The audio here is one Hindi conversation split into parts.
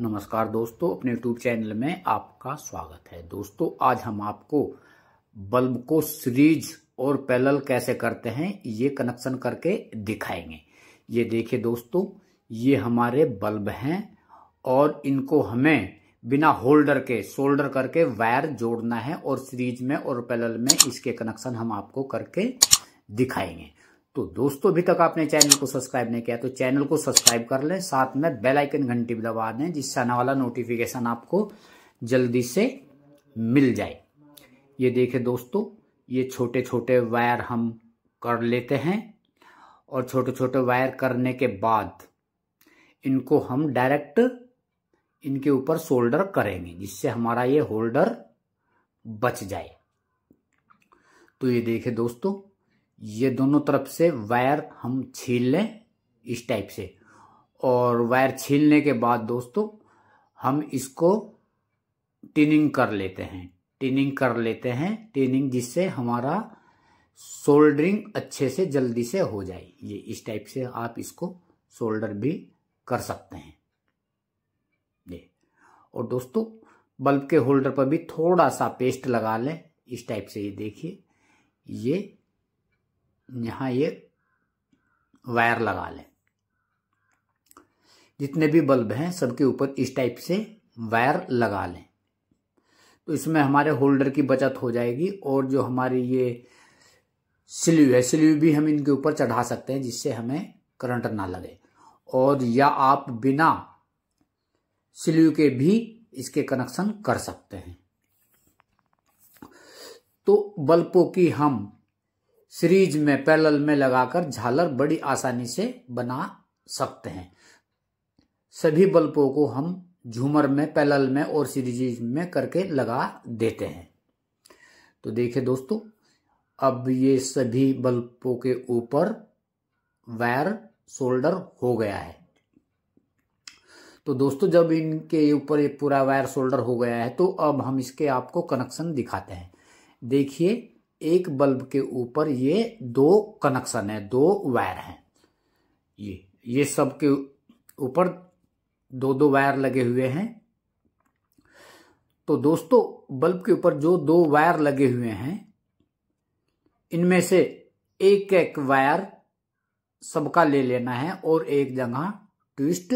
नमस्कार दोस्तों अपने यूट्यूब चैनल में आपका स्वागत है दोस्तों आज हम आपको बल्ब को सीरीज और पैलल कैसे करते हैं ये कनेक्शन करके दिखाएंगे ये देखिए दोस्तों ये हमारे बल्ब हैं और इनको हमें बिना होल्डर के सोल्डर करके वायर जोड़ना है और सीरीज में और पैरेलल में इसके कनेक्शन हम आपको करके दिखाएंगे तो दोस्तों अभी तक आपने चैनल को सब्सक्राइब नहीं किया तो चैनल को सब्सक्राइब कर लें साथ में बेल आइकन घंटी भी दबा दें जिससे आने वाला नोटिफिकेशन आपको जल्दी से मिल जाए ये देखें दोस्तों ये छोटे छोटे वायर हम कर लेते हैं और छोटे छोटे वायर करने के बाद इनको हम डायरेक्ट इनके ऊपर सोल्डर करेंगे जिससे हमारा ये होल्डर बच जाए तो ये देखे दोस्तों ये दोनों तरफ से वायर हम छील लें इस टाइप से और वायर छीलने के बाद दोस्तों हम इसको टिनिंग कर लेते हैं टिनिंग कर लेते हैं टिनिंग जिससे हमारा सोल्डरिंग अच्छे से जल्दी से हो जाए ये इस टाइप से आप इसको सोल्डर भी कर सकते हैं ये और दोस्तों बल्ब के होल्डर पर भी थोड़ा सा पेस्ट लगा लें इस टाइप से ये देखिए ये यहाँ ये वायर लगा लें जितने भी बल्ब हैं सबके ऊपर इस टाइप से वायर लगा लें तो इसमें हमारे होल्डर की बचत हो जाएगी और जो हमारी ये सिल्यू है सिल्यू भी हम इनके ऊपर चढ़ा सकते हैं जिससे हमें करंट ना लगे और या आप बिना सिल्यू के भी इसके कनेक्शन कर सकते हैं तो बल्बों की हम सीरीज में पैरल में लगाकर झालर बड़ी आसानी से बना सकते हैं सभी बल्बों को हम झूमर में पैरल में और सीरीज में करके लगा देते हैं तो देखे दोस्तों अब ये सभी बल्बों के ऊपर वायर सोल्डर हो गया है तो दोस्तों जब इनके ऊपर ये पूरा वायर सोल्डर हो गया है तो अब हम इसके आपको कनेक्शन दिखाते हैं देखिए एक बल्ब के ऊपर ये दो कनेक्शन है दो वायर हैं ये ये सब के ऊपर दो दो वायर लगे हुए हैं तो दोस्तों बल्ब के ऊपर जो दो वायर लगे हुए हैं इनमें से एक एक वायर सबका ले लेना है और एक जगह ट्विस्ट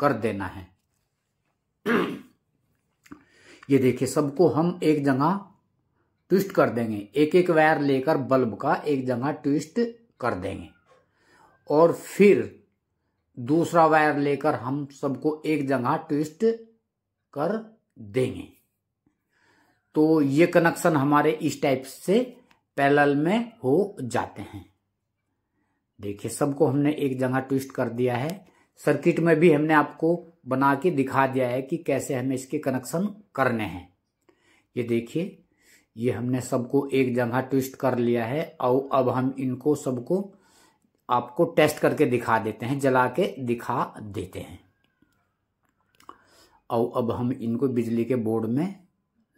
कर देना है ये देखिए सबको हम एक जगह ट्विस्ट कर देंगे एक एक वायर लेकर बल्ब का एक जगह ट्विस्ट कर देंगे और फिर दूसरा वायर लेकर हम सबको एक जगह ट्विस्ट कर देंगे तो ये कनेक्शन हमारे इस टाइप से पैरेलल में हो जाते हैं देखिए सबको हमने एक जगह ट्विस्ट कर दिया है सर्किट में भी हमने आपको बना के दिखा दिया है कि कैसे हमें इसके कनेक्शन करने हैं ये देखिए ये हमने सबको एक जगह ट्विस्ट कर लिया है और अब हम इनको सबको आपको टेस्ट करके दिखा देते हैं जला के दिखा देते हैं और अब हम इनको बिजली के बोर्ड में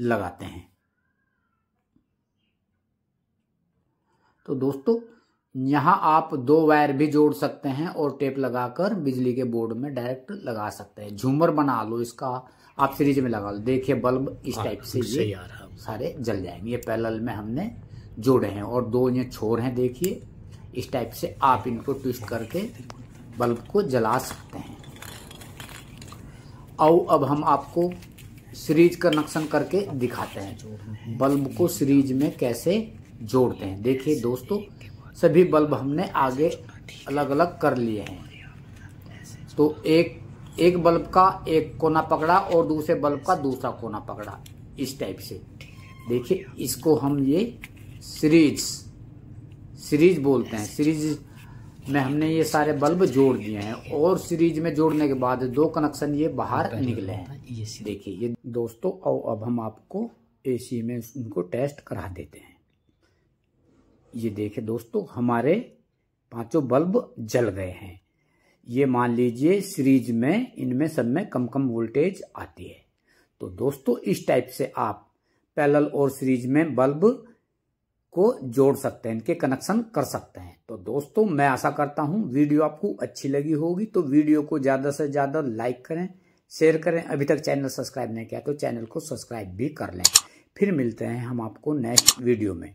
लगाते हैं तो दोस्तों यहाँ आप दो वायर भी जोड़ सकते हैं और टेप लगाकर बिजली के बोर्ड में डायरेक्ट लगा सकते हैं झूमर बना लो इसका आप सीरीज में लगा लो देखिए बल्ब इस टाइप हाँ, से ये सारे जल जाएंगे ये पैरल में हमने जोड़े हैं और दो ये छोर हैं देखिए इस टाइप से आप इनको ट्विस्ट करके बल्ब को जला सकते हैं और अब हम आपको सीरीज कनेक्शन करके दिखाते हैं बल्ब को सीरीज में कैसे जोड़ते हैं देखिए दोस्तों सभी बल्ब हमने आगे अलग अलग कर लिए हैं तो एक एक बल्ब का एक कोना पकड़ा और दूसरे बल्ब का दूसरा कोना पकड़ा इस टाइप से देखिए इसको हम ये सीरीज सीरीज बोलते हैं सीरीज में हमने ये सारे बल्ब जोड़ दिए हैं और सीरीज में जोड़ने के बाद दो कनेक्शन ये बाहर निकले हैं देखिए ये दोस्तों और अब हम आपको एसी में उनको टेस्ट करा देते हैं ये देखे दोस्तों हमारे पांचों बल्ब जल गए हैं ये मान लीजिए सीरीज में इनमें सब में कम कम वोल्टेज आती है तो दोस्तों इस टाइप से आप पैरेलल और सीरीज में बल्ब को जोड़ सकते हैं इनके कनेक्शन कर सकते हैं तो दोस्तों मैं आशा करता हूं वीडियो आपको अच्छी लगी होगी तो वीडियो को ज़्यादा से ज़्यादा लाइक करें शेयर करें अभी तक चैनल सब्सक्राइब नहीं किया तो चैनल को सब्सक्राइब भी कर लें फिर मिलते हैं हम आपको नेक्स्ट वीडियो में